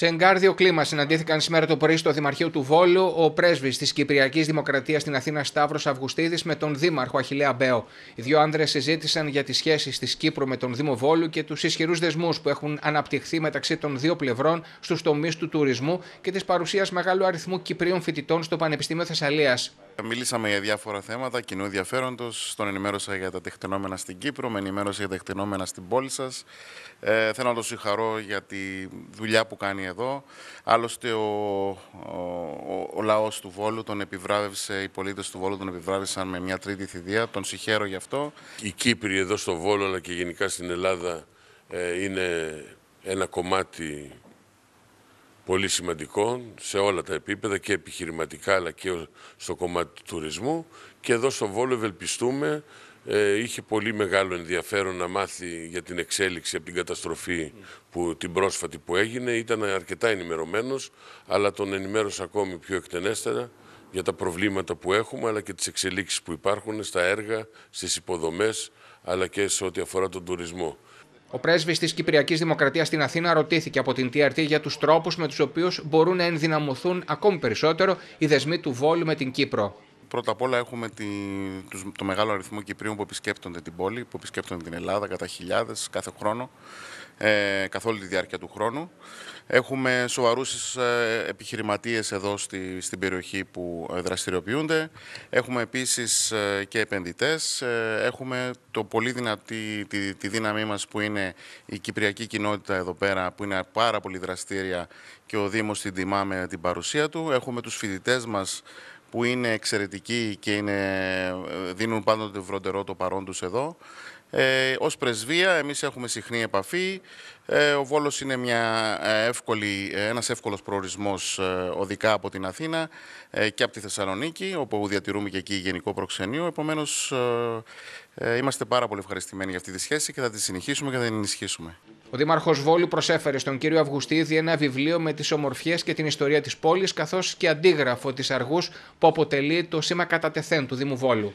Σε εγκάρδιο κλίμα συναντήθηκαν σήμερα το πρωί στο Δημαρχείο του Βόλου ο πρέσβης της Κυπριακής Δημοκρατίας στην Αθήνα Σταύρος Αυγουστίδης με τον Δήμαρχο Αχηλέα Μπέο. Οι δύο άντρε συζήτησαν για τις σχέσεις της Κύπρου με τον Δήμο Βόλου και τους ισχυρούς δεσμούς που έχουν αναπτυχθεί μεταξύ των δύο πλευρών στους τομείς του τουρισμού και της παρουσίας μεγάλου αριθμού Κυπρίων φοιτητών στο Πανεπιστήμιο Θεσσαλίας. Μιλήσαμε για διάφορα θέματα κοινού ενδιαφέροντος. Τον ενημέρωσα για τα τεκτενόμενα στην Κύπρο, με ενημέρωσε για τα τεκτενόμενα στην πόλη σας. Ε, θέλω να τον συγχαρώ για τη δουλειά που κάνει εδώ. Άλλωστε, ο, ο, ο, λαός του Βόλου τον επιβράβευσε, οι πολίτες του Βόλου τον επιβράβευσαν με μια τρίτη θητεία. Τον συγχαίρω γι' αυτό. Οι Κύπροι εδώ στο Βόλο, αλλά και γενικά στην Ελλάδα, ε, είναι ένα κομμάτι πολύ σημαντικό σε όλα τα επίπεδα και επιχειρηματικά αλλά και στο κομμάτι του τουρισμού και εδώ στο Βόλο ευελπιστούμε ε, είχε πολύ μεγάλο ενδιαφέρον να μάθει για την εξέλιξη από την καταστροφή που, την πρόσφατη που έγινε. Ήταν αρκετά ενημερωμένος, αλλά τον ενημέρωσα ακόμη πιο εκτενέστερα για τα προβλήματα που έχουμε, αλλά και τις εξελίξεις που υπάρχουν στα έργα, στις υποδομές, αλλά και σε ό,τι αφορά τον τουρισμό. Ο πρέσβης της Κυπριακής Δημοκρατίας στην Αθήνα ρωτήθηκε από την TRT για τους τρόπους με τους οποίους μπορούν να ενδυναμωθούν ακόμη περισσότερο οι δεσμοί του Βόλου με την Κύπρο. Πρώτα απ' όλα έχουμε τη, το μεγάλο αριθμό Κυπρίων που επισκέπτονται την πόλη, που επισκέπτονται την Ελλάδα κατά χιλιάδες κάθε χρόνο, ε, καθ' όλη τη διάρκεια του χρόνου. Έχουμε σοβαρούς ε, επιχειρηματίες εδώ στη, στην περιοχή που ε, δραστηριοποιούνται. Έχουμε επίσης ε, και επενδυτές. Έχουμε το πολύ δυνατή, τη, τη δύναμή μας που είναι η κυπριακή κοινότητα εδώ πέρα, που είναι πάρα πολύ δραστήρια και ο Δήμος την τιμά με την παρουσία του. Έχουμε τους φοιτητές μας που είναι εξαιρετικοί και είναι, ε, δίνουν πάντοτε βροντερό το παρόν τους εδώ. Ε, ως πρεσβεία εμείς έχουμε συχνή επαφή. Ε, ο Βόλος είναι μια ε, εύκολη, ε, ένας εύκολος προορισμός οδικά από την Αθήνα και από τη Θεσσαλονίκη, όπου διατηρούμε και εκεί γενικό προξενείο. Επομένως, είμαστε πάρα πολύ ευχαριστημένοι για αυτή τη σχέση και θα τη συνεχίσουμε και θα την ενισχύσουμε. Ο Δήμαρχος Βόλου προσέφερε στον κύριο Αυγουστίδη ένα βιβλίο με τις ομορφιές και την ιστορία της πόλης, καθώς και αντίγραφο της Αργούς που αποτελεί το σήμα κατατεθέν του Δήμου Βόλου.